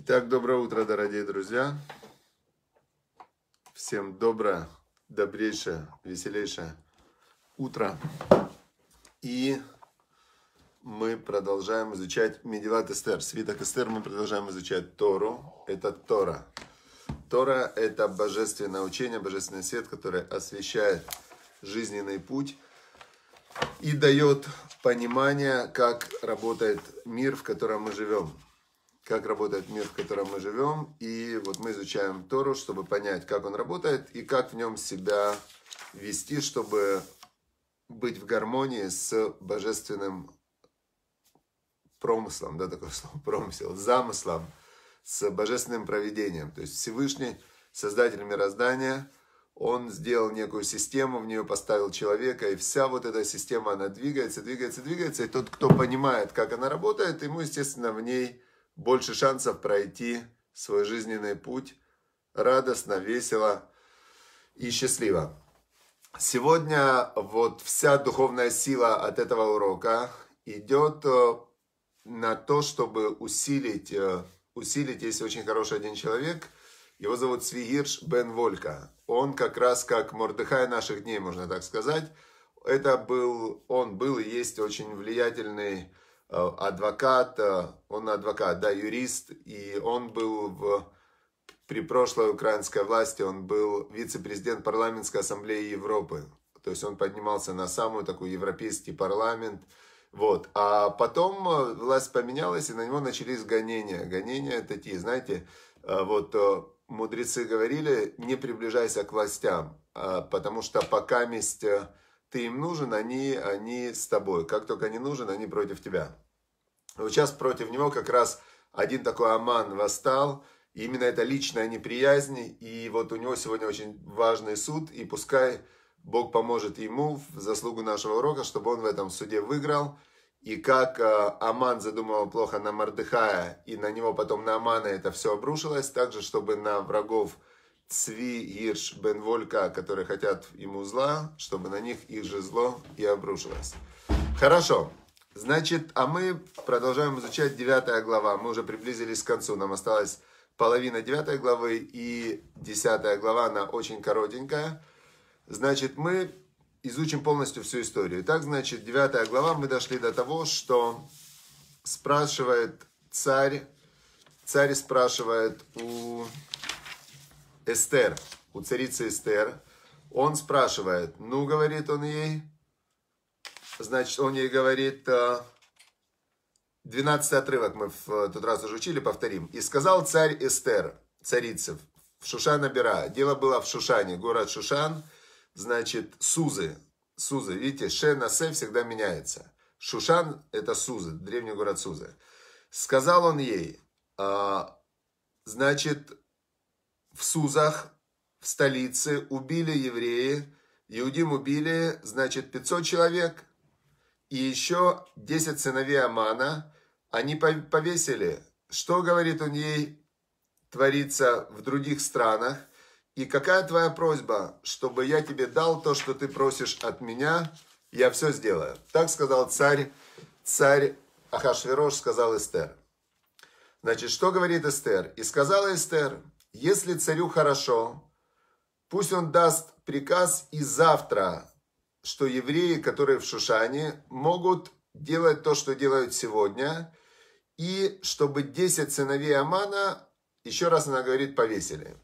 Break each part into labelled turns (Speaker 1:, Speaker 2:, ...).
Speaker 1: Итак, доброе утро, дорогие друзья. Всем доброе, добрейшее, веселейшее утро. И мы продолжаем изучать Медилат Эстер. Свиток Эстер мы продолжаем изучать Тору. Это Тора. Тора – это божественное учение, божественный свет, который освещает жизненный путь и дает понимание, как работает мир, в котором мы живем как работает мир, в котором мы живем. И вот мы изучаем Тору, чтобы понять, как он работает и как в нем себя вести, чтобы быть в гармонии с божественным промыслом, да, такое слово, промысел, замыслом, с божественным проведением. То есть Всевышний, Создатель мироздания, он сделал некую систему, в нее поставил человека, и вся вот эта система, она двигается, двигается, двигается, и тот, кто понимает, как она работает, ему, естественно, в ней больше шансов пройти свой жизненный путь радостно, весело и счастливо. Сегодня вот вся духовная сила от этого урока идет э, на то, чтобы усилить, э, усилить, есть очень хороший один человек, его зовут Свигирш Бен Волька. Он как раз как Мордыхай наших дней, можно так сказать. Это был, он был и есть очень влиятельный Э, адвокат, э, он адвокат, да, юрист, и он был в, при прошлой украинской власти, он был вице-президент парламентской ассамблеи Европы. То есть он поднимался на самую такую европейский парламент. Вот. А потом э, власть поменялась, и на него начались гонения. Гонения такие, знаете, вот мудрецы говорили, не приближайся к властям, потому что пока месть ты им нужен, они, они с тобой. Как только не нужен, они против тебя. Вот сейчас против него как раз один такой Аман восстал, и именно это личная неприязнь, и вот у него сегодня очень важный суд, и пускай Бог поможет ему в заслугу нашего урока, чтобы он в этом суде выиграл, и как э, Аман задумал плохо на Мардыхая, и на него потом на Амана это все обрушилось, также чтобы на врагов Цви, Ирш, Бен Волька, которые хотят ему зла, чтобы на них их же зло и обрушилось. Хорошо. Значит, а мы продолжаем изучать 9 глава. Мы уже приблизились к концу. Нам осталась половина 9 главы и 10 глава, она очень коротенькая. Значит, мы изучим полностью всю историю. Итак, значит, 9 глава мы дошли до того, что спрашивает царь, царь спрашивает у Эстер, у царицы Эстер, он спрашивает, ну, говорит он ей, значит, он ей говорит, 12 э, отрывок мы в э, тот раз уже учили, повторим. «И сказал царь Эстер, царицев, в Шушана Бера. Дело было в Шушане, город Шушан, значит, Сузы. Сузы, видите, Ше на Се всегда меняется. Шушан – это Сузы, древний город Сузы. Сказал он ей, э, значит, в Сузах, в столице, убили евреи, Иудим убили, значит, 500 человек, и еще 10 сыновей Амана, они повесили. Что, говорит у ей, творится в других странах, и какая твоя просьба, чтобы я тебе дал то, что ты просишь от меня, я все сделаю. Так сказал царь, царь Ахашверош сказал Эстер. Значит, что говорит Эстер? И сказала Эстер, если царю хорошо, пусть он даст приказ и завтра, что евреи, которые в Шушане, могут делать то, что делают сегодня, и чтобы 10 сыновей Амана, еще раз она говорит, повесили.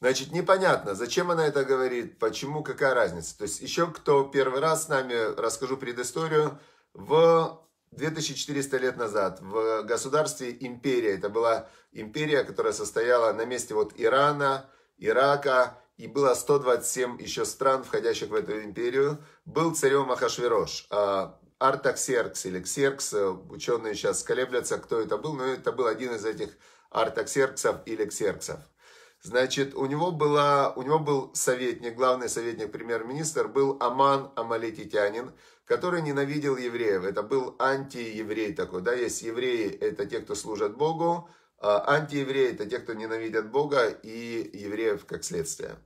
Speaker 1: Значит, непонятно, зачем она это говорит, почему, какая разница. То есть еще кто первый раз с нами, расскажу предысторию, в 2400 лет назад в государстве империя. Это была империя, которая состояла на месте вот Ирана, Ирака, и было 127 еще стран, входящих в эту империю. Был царем Ахашвирош, а, Артаксеркс или Ксеркс, э, ученые сейчас колеблятся, кто это был, но это был один из этих Артаксерксов или Ксерксов. Значит, у него, была, у него был советник, главный советник премьер-министр был Аман Амалетитянин, который ненавидел евреев. Это был антиеврей такой, да, есть евреи, это те, кто служат Богу, а антиевреи это те, кто ненавидят Бога и евреев как следствие.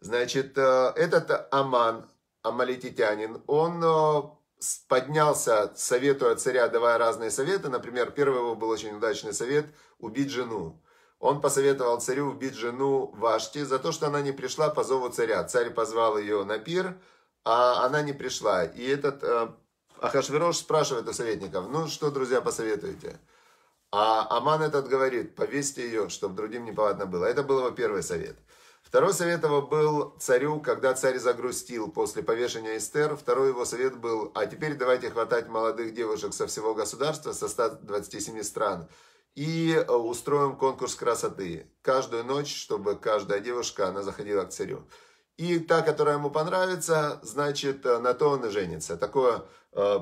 Speaker 1: Значит, э, этот Аман, Амалетитянин, он э, поднялся, советуя царя, давая разные советы. Например, первый его был очень удачный совет – убить жену. Он посоветовал царю убить жену Вашти за то, что она не пришла по зову царя. Царь позвал ее на пир, а она не пришла. И этот э, Ахашвирош спрашивает у советников, ну что, друзья, посоветуете? А Аман этот говорит, повесьте ее, чтобы другим неповадно было. Это был его первый совет. Второй совет его был царю, когда царь загрустил после повешения Эстер. Второй его совет был, а теперь давайте хватать молодых девушек со всего государства, со 127 стран, и э, устроим конкурс красоты. Каждую ночь, чтобы каждая девушка, она заходила к царю. И та, которая ему понравится, значит, э, на то он и женится. Такое э,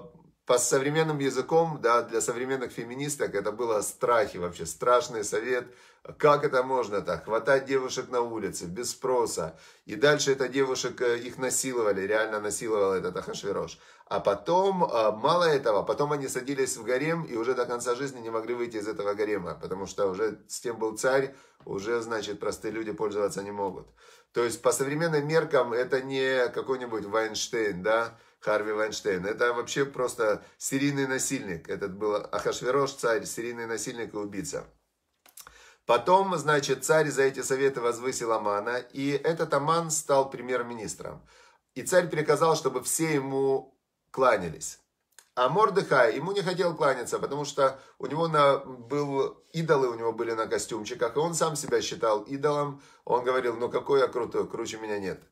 Speaker 1: по современным языком, да, для современных феминисток это было страхи вообще, страшный совет – как это можно так? Хватать девушек на улице без спроса. И дальше это девушек, э, их насиловали, реально насиловал этот Ахашвирош. А потом, э, мало этого, потом они садились в гарем и уже до конца жизни не могли выйти из этого гарема. Потому что уже с тем был царь, уже, значит, простые люди пользоваться не могут. То есть, по современным меркам, это не какой-нибудь Вайнштейн, да, Харви Вайнштейн. Это вообще просто серийный насильник. Этот был Ахашвирош, царь, серийный насильник и убийца. Потом, значит, царь за эти советы возвысил Амана, и этот Аман стал премьер-министром. И царь приказал, чтобы все ему кланялись. А Мордыхай ему не хотел кланяться, потому что у него на, был, идолы у него были на костюмчиках, и он сам себя считал идолом. Он говорил, ну какой я крутой, круче меня нет.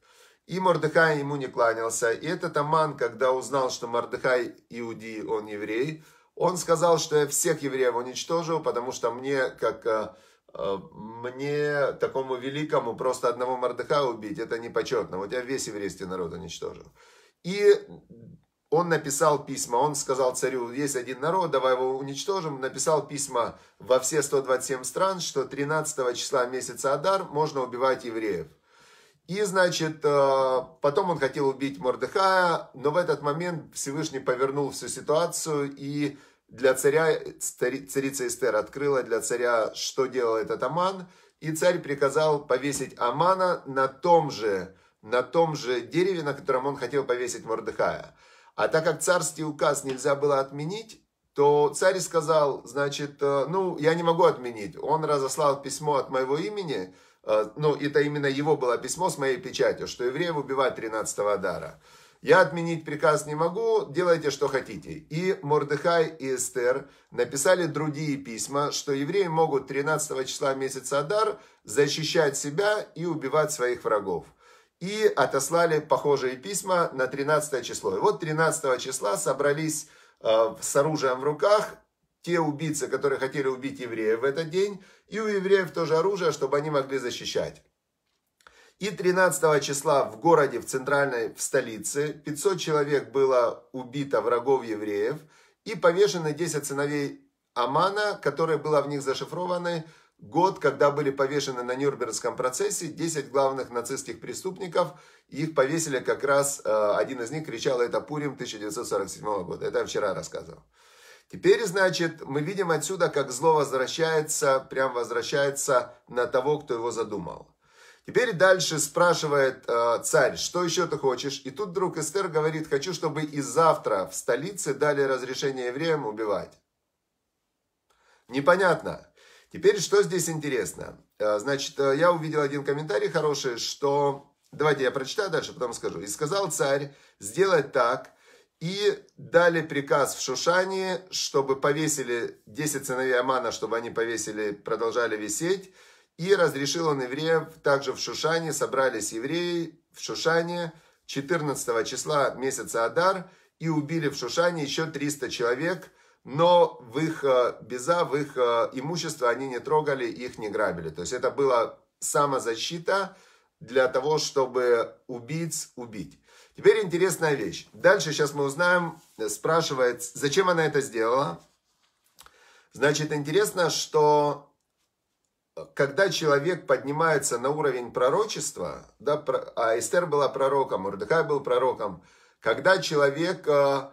Speaker 1: И Мордыхай ему не кланялся. И этот Аман, когда узнал, что Мордыхай иуди, он еврей, он сказал, что я всех евреев уничтожил, потому что мне, как э, Э, мне такому великому просто одного Мордыха убить, это непочетно. Вот я весь еврейский народ уничтожил. И он написал письма, он сказал царю, есть один народ, давай его уничтожим. Написал письма во все 127 стран, что 13 числа месяца Адар можно убивать евреев. И, значит, э, потом он хотел убить Мордыхая, но в этот момент Всевышний повернул всю ситуацию и для царя царица Эстер открыла для царя, что делал этот Аман, и царь приказал повесить Амана на том же, на том же дереве, на котором он хотел повесить Мордыхая. А так как царский указ нельзя было отменить, то царь сказал, значит, э, ну, я не могу отменить. Он разослал письмо от моего имени, э, ну, это именно его было письмо с моей печатью, что евреев убивают 13-го Адара. Я отменить приказ не могу, делайте, что хотите. И Мордыхай и Эстер написали другие письма, что евреи могут 13 числа месяца Адар защищать себя и убивать своих врагов. И отослали похожие письма на 13 число. И вот 13 числа собрались э, с оружием в руках те убийцы, которые хотели убить евреев в этот день, и у евреев тоже оружие, чтобы они могли защищать. И 13 числа в городе, в центральной, в столице, 500 человек было убито врагов евреев. И повешены 10 сыновей Амана, которые было в них зашифрованы год, когда были повешены на Нюрнбергском процессе 10 главных нацистских преступников. Их повесили как раз, э, один из них кричал это Пурим 1947 года. Это я вчера рассказывал. Теперь, значит, мы видим отсюда, как зло возвращается, прям возвращается на того, кто его задумал. Теперь дальше спрашивает э, царь, что еще ты хочешь? И тут вдруг Эстер говорит, хочу, чтобы и завтра в столице дали разрешение евреям убивать. Непонятно. Теперь что здесь интересно? Э, значит, э, я увидел один комментарий хороший, что... Давайте я прочитаю дальше, потом скажу. И сказал царь сделать так, и дали приказ в Шушане, чтобы повесили 10 сыновей Амана, чтобы они повесили, продолжали висеть, и разрешил он евреев также в Шушане. Собрались евреи в Шушане 14 числа месяца Адар и убили в Шушане еще 300 человек, но в их э, беза, в их э, имущество они не трогали, их не грабили. То есть это была самозащита для того, чтобы убийц убить. Теперь интересная вещь. Дальше сейчас мы узнаем, э, спрашивает, зачем она это сделала. Значит, интересно, что когда человек поднимается на уровень пророчества, да, а Эстер была пророком, Мурдыхай был пророком, когда человек, э,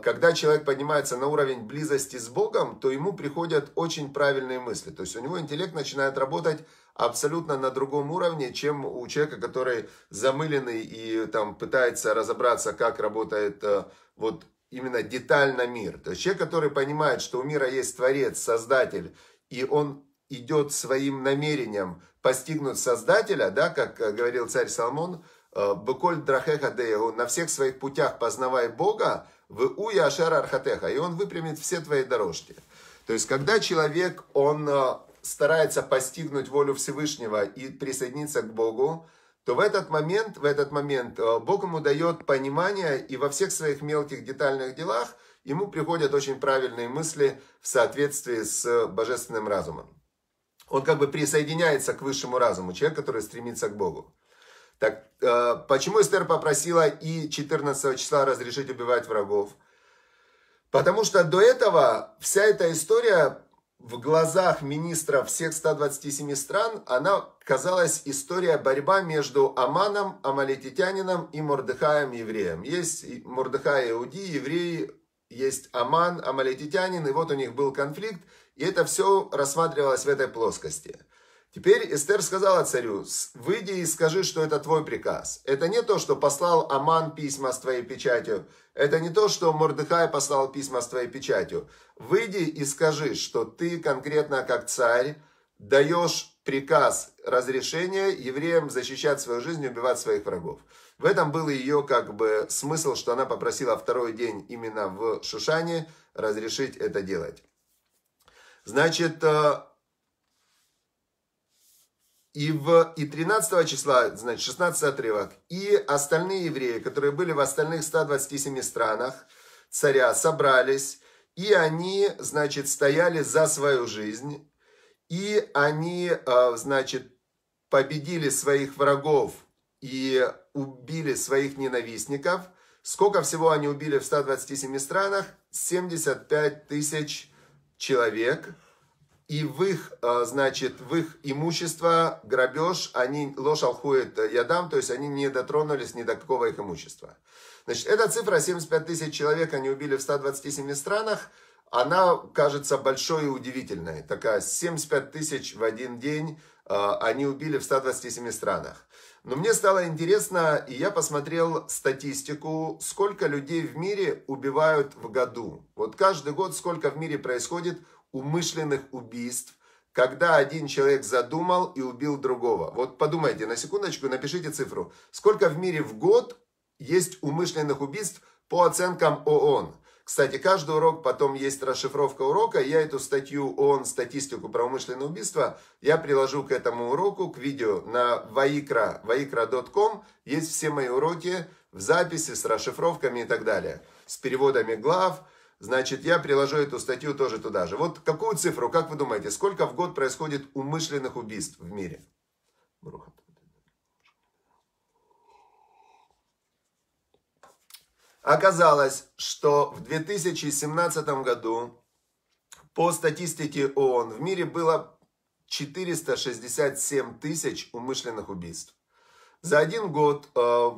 Speaker 1: когда человек поднимается на уровень близости с Богом, то ему приходят очень правильные мысли. То есть у него интеллект начинает работать абсолютно на другом уровне, чем у человека, который замыленный и там пытается разобраться, как работает э, вот именно детально мир. То есть человек, который понимает, что у мира есть Творец, Создатель, и он идет своим намерением постигнуть Создателя, да, как э, говорил царь Соломон, э, «Быколь драхеха деягу» «На всех своих путях познавай Бога, в уя ашер архатеха», и он выпрямит все твои дорожки. То есть, когда человек, он э, старается постигнуть волю Всевышнего и присоединиться к Богу, то в этот момент, в этот момент Бог ему дает понимание, и во всех своих мелких детальных делах ему приходят очень правильные мысли в соответствии с божественным разумом он как бы присоединяется к высшему разуму, человек, который стремится к Богу. Так, э, почему Эстер попросила и 14 числа разрешить убивать врагов? Потому что до этого вся эта история в глазах министра всех 127 стран, она казалась история борьба между Аманом, Амалититянином и Мордыхаем, евреем. Есть Мордыхай, иудеи, евреи, есть Аман, Амалититянин, и вот у них был конфликт – и это все рассматривалось в этой плоскости. Теперь Эстер сказала царю, выйди и скажи, что это твой приказ. Это не то, что послал Аман письма с твоей печатью. Это не то, что Мордыхай послал письма с твоей печатью. Выйди и скажи, что ты конкретно как царь даешь приказ, разрешение евреям защищать свою жизнь и убивать своих врагов. В этом был ее как бы смысл, что она попросила второй день именно в Шушане разрешить это делать. Значит, э, и, в, и 13 числа, значит, 16 отрывок, и остальные евреи, которые были в остальных 127 странах царя, собрались, и они, значит, стояли за свою жизнь, и они, э, значит, победили своих врагов и убили своих ненавистников. Сколько всего они убили в 127 странах? 75 тысяч человек, и в их, а, значит, в их имущество грабеж, они ложь алхует э, ядам, то есть они не дотронулись ни до какого их имущества. Значит, эта цифра 75 тысяч человек они убили в 127 странах, она кажется большой и удивительной. Такая 75 тысяч в один день а, они убили в 127 странах. Но мне стало интересно, и я посмотрел статистику, сколько людей в мире убивают в году. Вот каждый год сколько в мире происходит умышленных убийств, когда один человек задумал и убил другого. Вот подумайте на секундочку, напишите цифру. Сколько в мире в год есть умышленных убийств по оценкам ООН? Кстати, каждый урок потом есть расшифровка урока. Я эту статью он «Статистику промышленного убийства» я приложу к этому уроку, к видео на vaikra, vaikra.com. Есть все мои уроки в записи с расшифровками и так далее. С переводами глав. Значит, я приложу эту статью тоже туда же. Вот какую цифру, как вы думаете, сколько в год происходит умышленных убийств в мире? Бруха. Оказалось, что в 2017 году по статистике ООН в мире было 467 тысяч умышленных убийств. За один год э,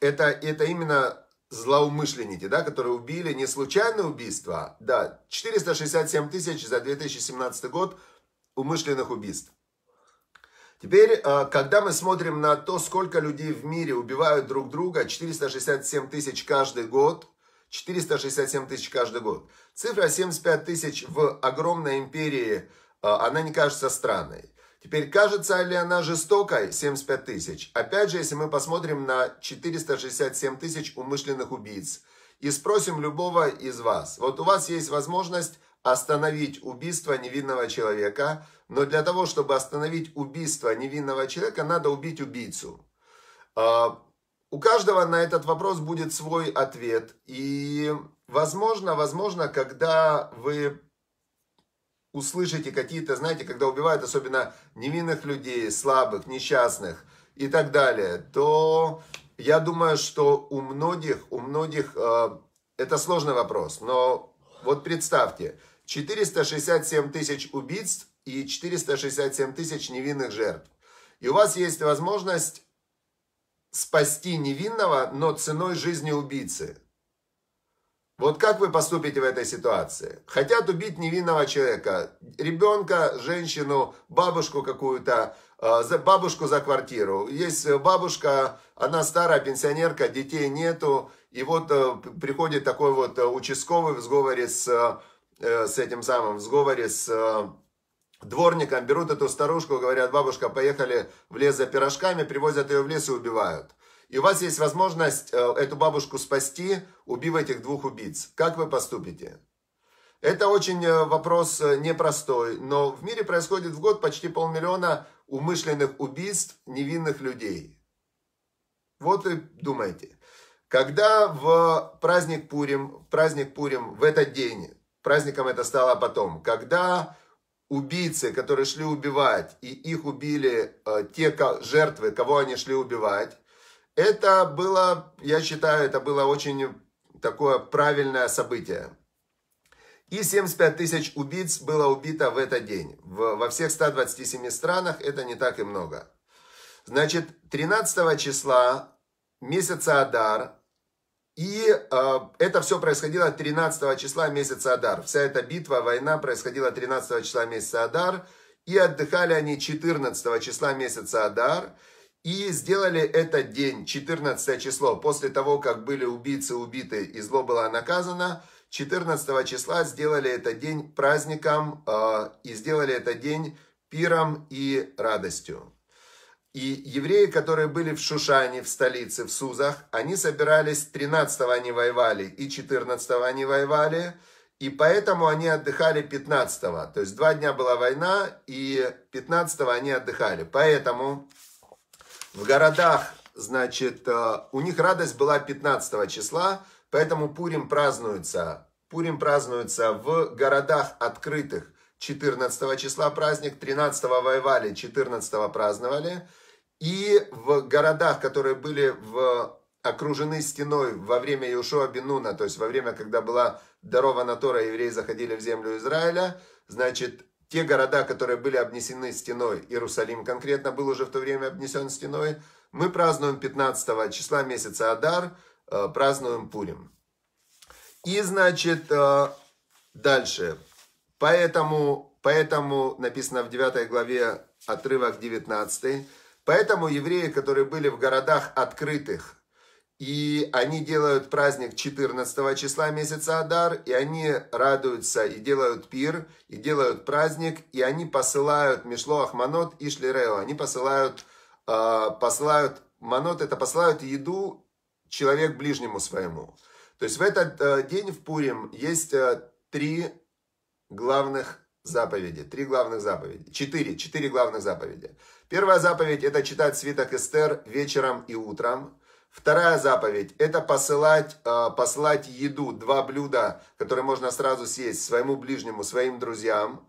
Speaker 1: это, это именно злоумышленники, да, которые убили не случайное убийство, а, да, 467 тысяч за 2017 год умышленных убийств. Теперь, а, когда мы смотрим на то, сколько людей в мире убивают друг друга, 467 тысяч каждый год, 467 тысяч каждый год. Цифра 75 тысяч в огромной империи, а, она не кажется странной. Теперь, кажется ли она жестокой, 75 тысяч? Опять же, если мы посмотрим на 467 тысяч умышленных убийц и спросим любого из вас, вот у вас есть возможность остановить убийство невинного человека – но для того, чтобы остановить убийство невинного человека, надо убить убийцу. А, у каждого на этот вопрос будет свой ответ. И, возможно, возможно, когда вы услышите какие-то, знаете, когда убивают особенно невинных людей, слабых, несчастных и так далее, то я думаю, что у многих, у многих, э, это сложный вопрос, но вот представьте, 467 тысяч убийств и 467 тысяч невинных жертв. И у вас есть возможность спасти невинного, но ценой жизни убийцы. Вот как вы поступите в этой ситуации? Хотят убить невинного человека, ребенка, женщину, бабушку какую-то, э, бабушку за квартиру. Есть э, бабушка, она старая пенсионерка, детей нету. И вот э, приходит такой вот участковый в сговоре с, с этим самым, в сговоре с дворникам, берут эту старушку, говорят, бабушка, поехали в лес за пирожками, привозят ее в лес и убивают. И у вас есть возможность э, эту бабушку спасти, убив этих двух убийц. Как вы поступите? Это очень э, вопрос э, непростой, но в мире происходит в год почти полмиллиона умышленных убийств невинных людей. Вот и думайте. Когда в праздник Пурим, праздник Пурим в этот день, праздником это стало потом, когда убийцы, которые шли убивать, и их убили э, те жертвы, кого они шли убивать, это было, я считаю, это было очень такое правильное событие. И 75 тысяч убийц было убито в этот день. В, во всех 127 странах это не так и много. Значит, 13 числа месяца Адар и э, это все происходило 13 числа месяца Адар. Вся эта битва, война происходила 13 числа месяца Адар. И отдыхали они 14 числа месяца Адар. И сделали этот день, 14 число, после того, как были убийцы убиты и зло было наказано, 14 числа сделали этот день праздником э, и сделали этот день пиром и радостью. И евреи, которые были в Шушане, в столице, в Сузах, они собирались, 13-го они воевали и 14-го они воевали, и поэтому они отдыхали 15-го. То есть два дня была война, и 15-го они отдыхали. Поэтому в городах, значит, э, у них радость была 15 числа, поэтому Пурим празднуется. Пурим празднуется в городах открытых. 14 числа праздник, 13 воевали, 14 праздновали – и в городах, которые были в, окружены стеной во время Иешуа Бинуна, то есть во время, когда была дарована Тора, евреи заходили в землю Израиля, значит, те города, которые были обнесены стеной, Иерусалим конкретно был уже в то время обнесен стеной, мы празднуем 15 числа месяца Адар, э, празднуем Пурим. И, значит, э, дальше. Поэтому, поэтому написано в 9 главе отрывок 19. Поэтому евреи, которые были в городах открытых, и они делают праздник 14 числа месяца Адар, и они радуются, и делают пир, и делают праздник, и они посылают Мишло Ахманот и Шлирео. Они посылают, э, посылают, Манот это посылают еду человек ближнему своему. То есть в этот э, день в Пурим есть э, три главных заповеди, три главных заповеди, четыре, четыре главных заповеди. Первая заповедь – это читать свиток Эстер вечером и утром. Вторая заповедь – это посылать, э, посылать еду, два блюда, которые можно сразу съесть своему ближнему, своим друзьям.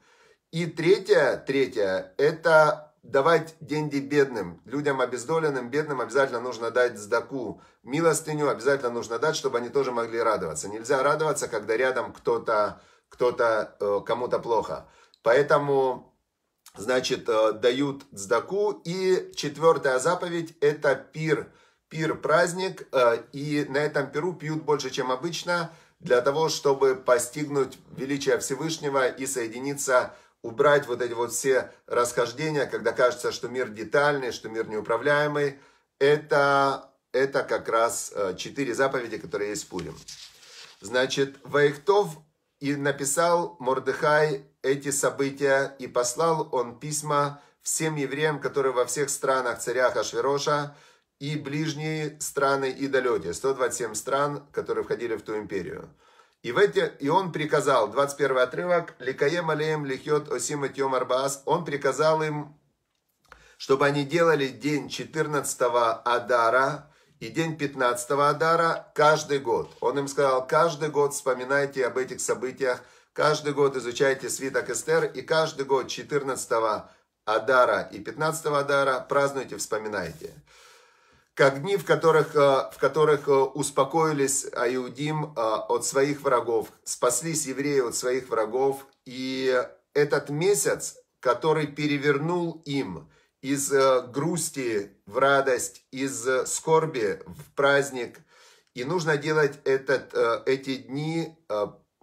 Speaker 1: И третья, третья – это давать деньги бедным, людям обездоленным, бедным обязательно нужно дать сдаку, милостыню обязательно нужно дать, чтобы они тоже могли радоваться. Нельзя радоваться, когда рядом кто-то, кто-то, э, кому-то плохо. Поэтому значит, э, дают сдаку И четвертая заповедь – это пир. Пир – праздник, э, и на этом пиру пьют больше, чем обычно, для того, чтобы постигнуть величие Всевышнего и соединиться, убрать вот эти вот все расхождения, когда кажется, что мир детальный, что мир неуправляемый. Это, это как раз э, четыре заповеди, которые есть в Пурим. Значит, Вайхтов и написал Мордыхай эти события, и послал он письма всем евреям, которые во всех странах царя Хашвероша, и ближние страны и далекие, 127 стран, которые входили в ту империю. И, в эти, и он приказал, 21 отрывок, «Ликаем алеем лихьот осима тьом арбаас», он приказал им, чтобы они делали день 14 Адара и день 15 Адара каждый год. Он им сказал, каждый год вспоминайте об этих событиях, Каждый год изучайте свиток Эстер и каждый год 14 Адара и 15 Адара празднуйте, вспоминайте. Как дни, в которых, э, в которых э, успокоились Иудим э, от своих врагов, спаслись евреи от своих врагов. И этот месяц, который перевернул им из грусти в радость, из скорби в праздник. И нужно делать этот, эти дни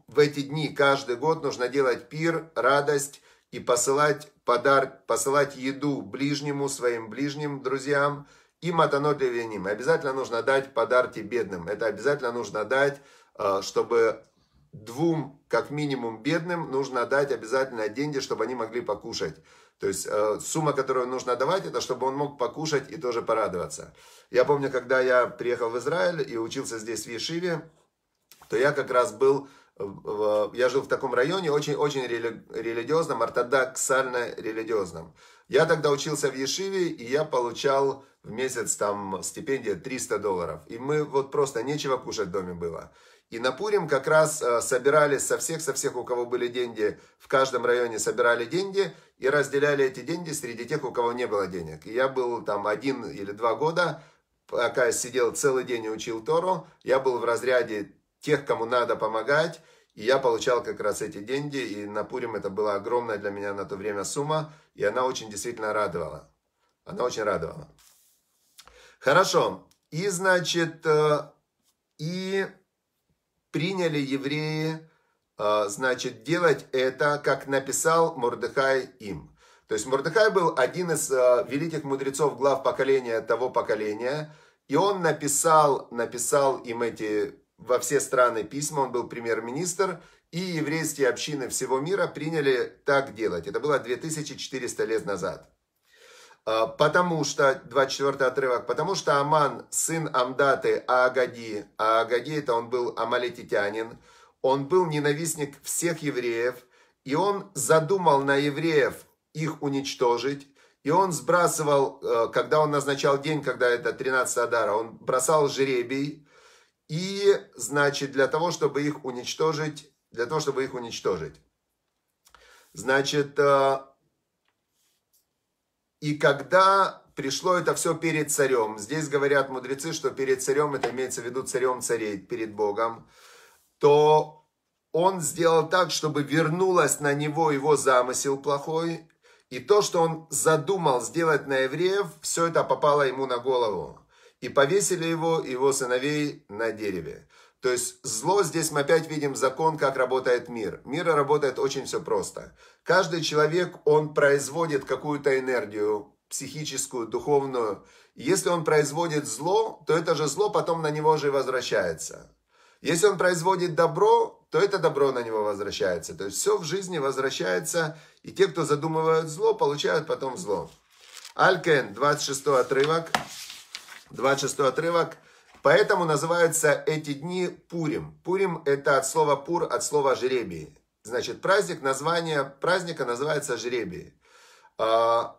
Speaker 1: в эти дни каждый год нужно делать пир, радость и посылать подарок, посылать еду ближнему, своим ближним друзьям и матанот левеним. Обязательно нужно дать подарки бедным. Это обязательно нужно дать, э, чтобы двум, как минимум, бедным нужно дать обязательно деньги, чтобы они могли покушать. То есть э, сумма, которую нужно давать, это чтобы он мог покушать и тоже порадоваться. Я помню, когда я приехал в Израиль и учился здесь в Ешиве, то я как раз был я жил в таком районе, очень-очень рели, религиозном, ортодоксально-религиозном. Я тогда учился в Ешиве, и я получал в месяц там стипендия 300 долларов. И мы вот просто нечего кушать в доме было. И на Пурим как раз э, собирали со всех, со всех, у кого были деньги, в каждом районе собирали деньги и разделяли эти деньги среди тех, у кого не было денег. И я был там один или два года, пока я сидел целый день и учил Тору, я был в разряде тех, кому надо помогать. И я получал как раз эти деньги, и на Пурим это была огромная для меня на то время сумма, и она очень действительно радовала. Она очень радовала. Хорошо. И, значит, э, и приняли евреи, э, значит, делать это, как написал Мордыхай им. То есть Мордыхай был один из э, великих мудрецов глав поколения того поколения, и он написал, написал им эти во все страны письма, он был премьер-министр, и еврейские общины всего мира приняли так делать. Это было 2400 лет назад. А, потому что, 24 отрывок, потому что Аман, сын Амдаты Аагади, Аагади это он был амалетитянин, он был ненавистник всех евреев, и он задумал на евреев их уничтожить, и он сбрасывал, э, когда он назначал день, когда это 13 Адара, он бросал жребий, и, значит, для того, чтобы их уничтожить, для того, чтобы их уничтожить. Значит, э, и когда пришло это все перед царем, здесь говорят мудрецы, что перед царем, это имеется в виду царем царей, перед Богом, то он сделал так, чтобы вернулась на него его замысел плохой, и то, что он задумал сделать на евреев, все это попало ему на голову и повесили его, и его сыновей на дереве. То есть зло здесь мы опять видим закон, как работает мир. Мир работает очень все просто. Каждый человек, он производит какую-то энергию психическую, духовную. если он производит зло, то это же зло потом на него же и возвращается. Если он производит добро, то это добро на него возвращается. То есть все в жизни возвращается, и те, кто задумывают зло, получают потом зло. Алькен, 26 отрывок. 26 отрывок. Поэтому называются эти дни Пурим. Пурим – это от слова «пур», от слова «жребий». Значит, праздник, название праздника называется «жребий». А,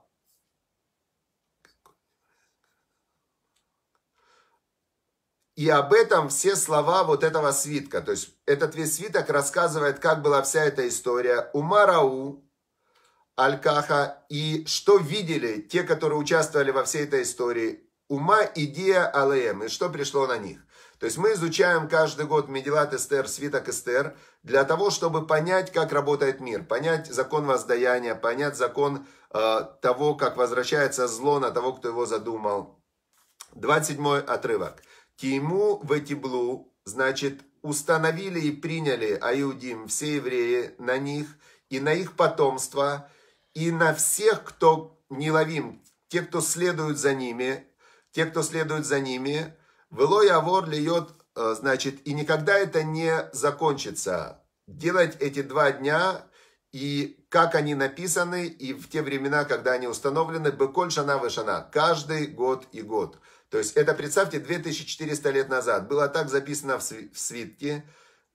Speaker 1: и об этом все слова вот этого свитка. То есть этот весь свиток рассказывает, как была вся эта история. у Марау, Алькаха и что видели те, которые участвовали во всей этой истории. Ума идея Алеем, эм. и что пришло на них. То есть мы изучаем каждый год Медилат Эстер, Свиток Эстер, для того, чтобы понять, как работает мир, понять закон воздаяния, понять закон э, того, как возвращается зло на того, кто его задумал. 27 отрывок. Тиму в Этиблу, значит, установили и приняли аиудим все евреи, на них и на их потомство, и на всех, кто неловим, те, кто следуют за ними, те, кто следует за ними, вело явор льет, э, значит, и никогда это не закончится. Делать эти два дня и как они написаны, и в те времена, когда они установлены, быколь шана вышана, каждый год и год. То есть это, представьте, 2400 лет назад. Было так записано в свитке.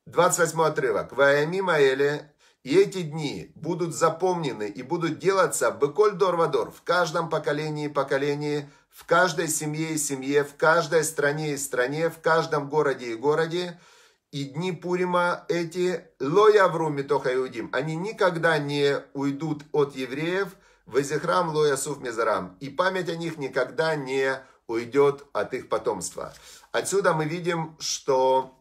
Speaker 1: 28 отрывок. Ваями Маэле, и эти дни будут запомнены и будут делаться быколь дорвадор в каждом поколении и поколении в каждой семье и семье, в каждой стране и стране, в каждом городе и городе. И дни Пурима эти лоявру митоха иудим. Они никогда не уйдут от евреев. в Везихрам лоясуф мезарам. И память о них никогда не уйдет от их потомства. Отсюда мы видим, что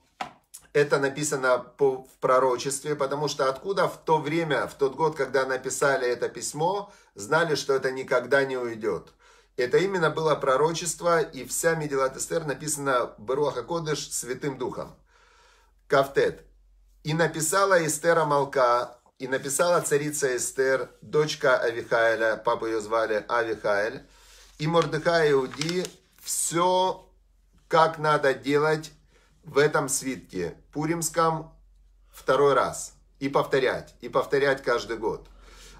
Speaker 1: это написано в пророчестве, потому что откуда в то время, в тот год, когда написали это письмо, знали, что это никогда не уйдет. Это именно было пророчество, и вся Медилат Эстер написана Беруаха Кодыш Святым Духом. Кафтет. «И написала Эстера Малка, и написала царица Эстер, дочка Авихаэля, папу ее звали Авихаэль, и Мордыха Иуди, все, как надо делать в этом свитке, пуримском, второй раз. И повторять, и повторять каждый год.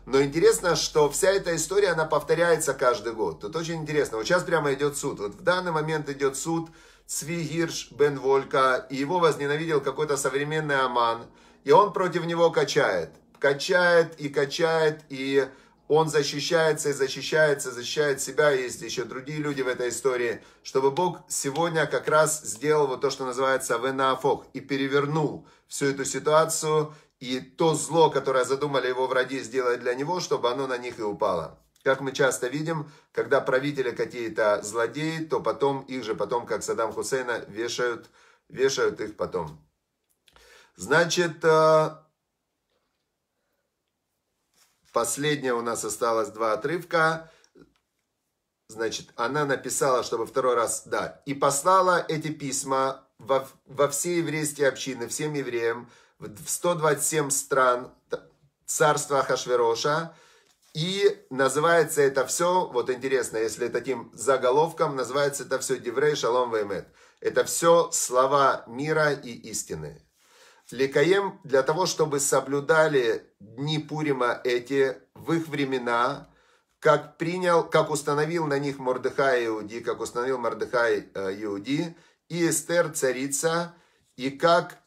Speaker 1: Но интересно, что вся эта история, она повторяется каждый год. Тут очень интересно. Вот сейчас прямо идет суд. Вот в данный момент идет суд Цвигирш Гирш Бен Волька. И его возненавидел какой-то современный Аман. И он против него качает. Качает и качает. И он защищается и защищается, защищает себя. Есть еще другие люди в этой истории. Чтобы Бог сегодня как раз сделал вот то, что называется венафох. И перевернул всю эту ситуацию и то зло, которое задумали его враги сделать для него, чтобы оно на них и упало. Как мы часто видим, когда правители какие-то злодеи, то потом их же потом, как Саддам Хусейна, вешают, вешают их потом. Значит, э, последняя у нас осталось два отрывка. Значит, она написала, чтобы второй раз, да, и послала эти письма во, во все еврейские общины, всем евреям, в 127 стран царства Хашвероша И называется это все, вот интересно, если таким заголовком, называется это все Деврей Шалом Веймет, Это все слова мира и истины. Ликаем для того, чтобы соблюдали дни Пурима эти в их времена, как принял, как установил на них Мордыхай Иуди, как установил Мордыхай э, Иуди, и Эстер царица, и как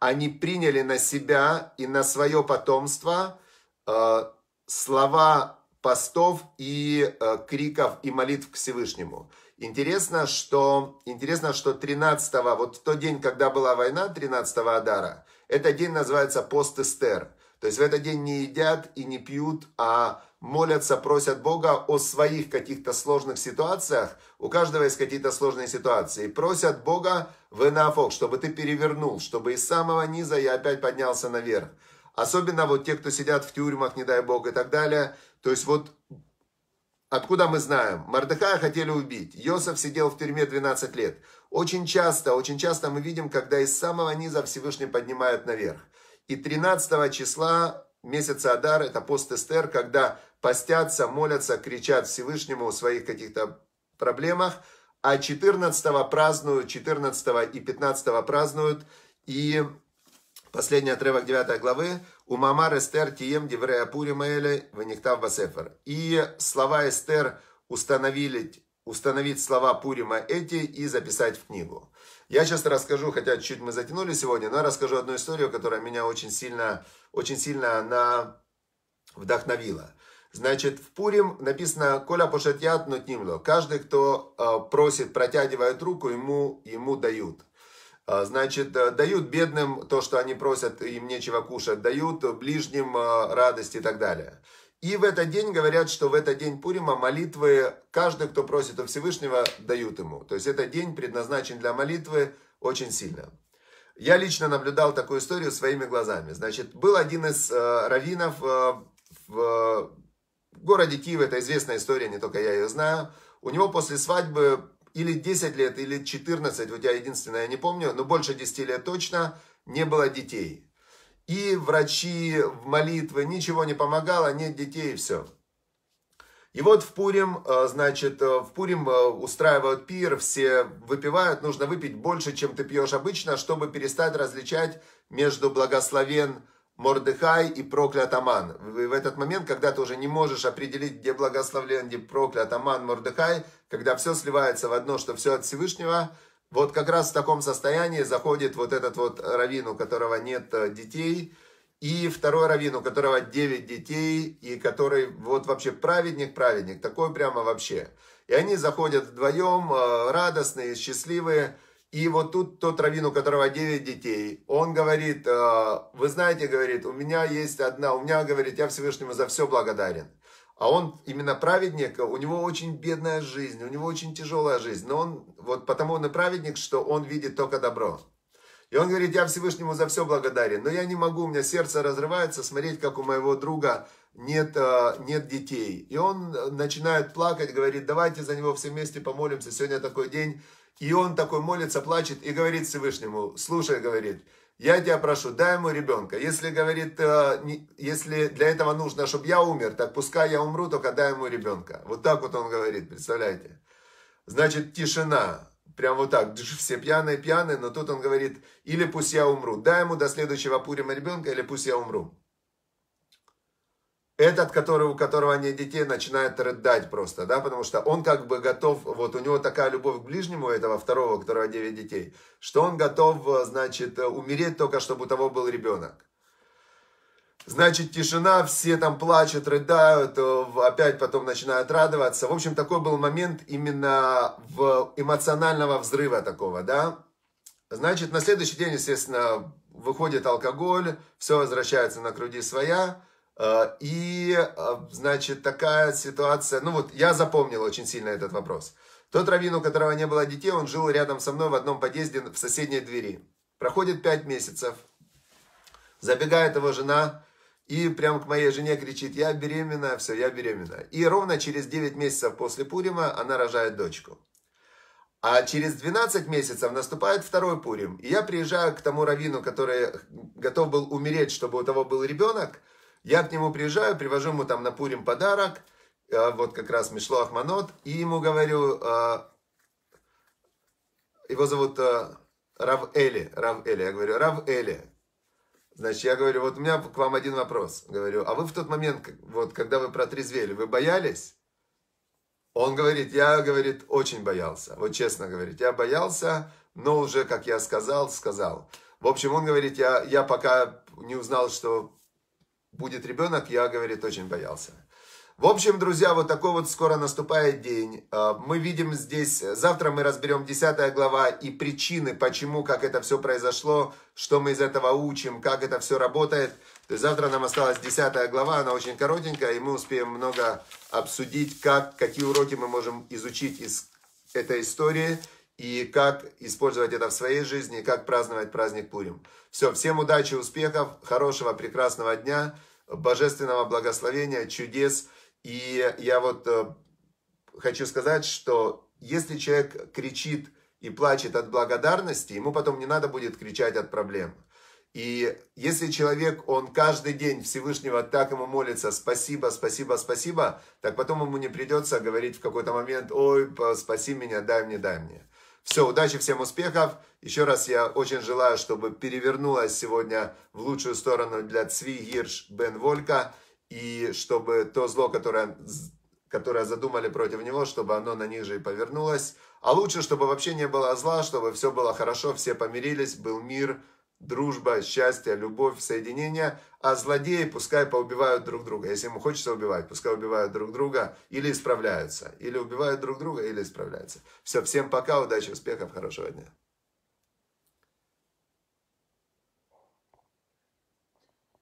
Speaker 1: они приняли на себя и на свое потомство э, слова постов и э, криков и молитв к Всевышнему. Интересно, что, интересно, что 13 вот в тот день, когда была война, 13 Адара, этот день называется пост Эстер. То есть в этот день не едят и не пьют, а молятся, просят Бога о своих каких-то сложных ситуациях. У каждого есть какие-то сложные ситуации. Просят Бога венафок, чтобы ты перевернул, чтобы из самого низа я опять поднялся наверх. Особенно вот те, кто сидят в тюрьмах, не дай Бог, и так далее. То есть вот откуда мы знаем? Мордыхая хотели убить. Йосеф сидел в тюрьме 12 лет. Очень часто, очень часто мы видим, когда из самого низа Всевышний поднимает наверх. И 13 числа месяца Адар, это пост Эстер, когда постятся, молятся, кричат Всевышнему о своих каких-то проблемах, а 14 празднуют, 14 и 15 празднуют, и последний отрывок 9 главы, у мамар Эстер тием деврея маэле ванихтав басефер. И слова Эстер установили, установить слова Пурима эти и записать в книгу. Я сейчас расскажу, хотя чуть мы затянули сегодня, но я расскажу одну историю, которая меня очень сильно, очень сильно на вдохновила. Значит, в Пурим написано «Коля пошатят, но тимло». Каждый, кто э, просит, протягивает руку, ему, ему дают. Э, значит, э, дают бедным то, что они просят, им нечего кушать, дают ближним э, радость и так далее. И в этот день говорят, что в этот день Пурима молитвы, каждый, кто просит у Всевышнего, дают ему. То есть этот день предназначен для молитвы очень сильно. Я лично наблюдал такую историю своими глазами. Значит, был один из э, раввинов э, в в городе Киев, это известная история, не только я ее знаю, у него после свадьбы или 10 лет, или 14, вот я единственное я не помню, но больше 10 лет точно не было детей. И врачи, молитвы, ничего не помогало, нет детей и все. И вот в Пурим, э, значит, э, в Пурим э, устраивают пир, все выпивают, нужно выпить больше, чем ты пьешь обычно, чтобы перестать различать между благословен Мордыхай и проклят Аман. В этот момент, когда ты уже не можешь определить, где благословлен, где проклят Аман, Мордыхай, когда все сливается в одно, что все от Всевышнего, вот как раз в таком состоянии заходит вот этот вот раввин, у которого нет э, детей, и второй раввин, у которого 9 детей, и который вот вообще праведник-праведник, такой прямо вообще. И они заходят вдвоем, э, радостные, счастливые, и вот тут тот раввин, у которого 9 детей, он говорит, «А, вы знаете, говорит, у меня есть одна, у меня, говорит, я Всевышнему за все благодарен. А он именно праведник, у него очень бедная жизнь, у него очень тяжелая жизнь. Но он, вот потому он и праведник, что он видит только добро. И он говорит, я Всевышнему за все благодарен, но я не могу, у меня сердце разрывается смотреть, как у моего друга нет, а, нет детей. И он начинает плакать, говорит, давайте за него все вместе помолимся, сегодня такой день, и он такой молится, плачет и говорит Всевышнему, слушай, говорит, я тебя прошу, дай ему ребенка. Если, говорит, э, если для этого нужно, чтобы я умер, так пускай я умру, только дай ему ребенка. Вот так вот он говорит, представляете? Значит, тишина. Прям вот так, все пьяные-пьяные, но тут он говорит, или пусть я умру. Дай ему до следующего Пурима ребенка, или пусть я умру. Этот, который, у которого нет детей, начинает рыдать просто, да, потому что он как бы готов, вот у него такая любовь к ближнему, этого второго, у которого 9 детей, что он готов, значит, умереть только, чтобы у того был ребенок. Значит, тишина, все там плачут, рыдают, опять потом начинают радоваться. В общем, такой был момент именно в эмоционального взрыва такого, да. Значит, на следующий день, естественно, выходит алкоголь, все возвращается на груди своя. Э, и, э, значит, такая ситуация, ну вот я запомнил очень сильно этот вопрос. Тот раввин, у которого не было детей, он жил рядом со мной в одном подъезде в соседней двери. Проходит пять месяцев, забегает его жена и прям к моей жене кричит, я беременна, все, я беременна. И ровно через 9 месяцев после Пурима она рожает дочку. А через 12 месяцев наступает второй Пурим. И я приезжаю к тому раввину, который готов был умереть, чтобы у того был ребенок – я к нему приезжаю, привожу ему там на Пурим подарок, э, вот как раз Мишло Ахманот, и ему говорю, э, его зовут э, Рав Эли, Рав Эли, я говорю, Рав Эли, Значит, я говорю, вот у меня к вам один вопрос. Говорю, а вы в тот момент, вот когда вы протрезвели, вы боялись? Он говорит, я, говорит, очень боялся. Вот честно говорит, я боялся, но уже, как я сказал, сказал. В общем, он говорит, я, я пока не узнал, что будет ребенок, я, говорит, очень боялся. В общем, друзья, вот такой вот скоро наступает день. Э, мы видим здесь, э, завтра мы разберем 10 глава и причины, почему, как это все произошло, что мы из этого учим, как это все работает. То есть завтра нам осталась 10 глава, она очень коротенькая, и мы успеем много обсудить, как, какие уроки мы можем изучить из этой истории и как использовать это в своей жизни, и как праздновать праздник Пурим. Все, всем удачи, успехов, хорошего, прекрасного дня, божественного благословения, чудес. И я вот э, хочу сказать, что если человек кричит и плачет от благодарности, ему потом не надо будет кричать от проблем. И если человек, он каждый день Всевышнего так ему молится, спасибо, спасибо, спасибо, так потом ему не придется говорить в какой-то момент, ой, спаси меня, дай мне, дай мне. Все, удачи, всем успехов. Еще раз я очень желаю, чтобы перевернулась сегодня в лучшую сторону для Цви Гирш Бен Волька. И чтобы то зло, которое, которое задумали против него, чтобы оно на них же и повернулось. А лучше, чтобы вообще не было зла, чтобы все было хорошо, все помирились, был мир, дружба, счастье, любовь, соединение, а злодеи пускай поубивают друг друга. Если ему хочется убивать, пускай убивают друг друга или исправляются. Или убивают друг друга, или исправляются. Все, всем пока, удачи, успехов, хорошего дня.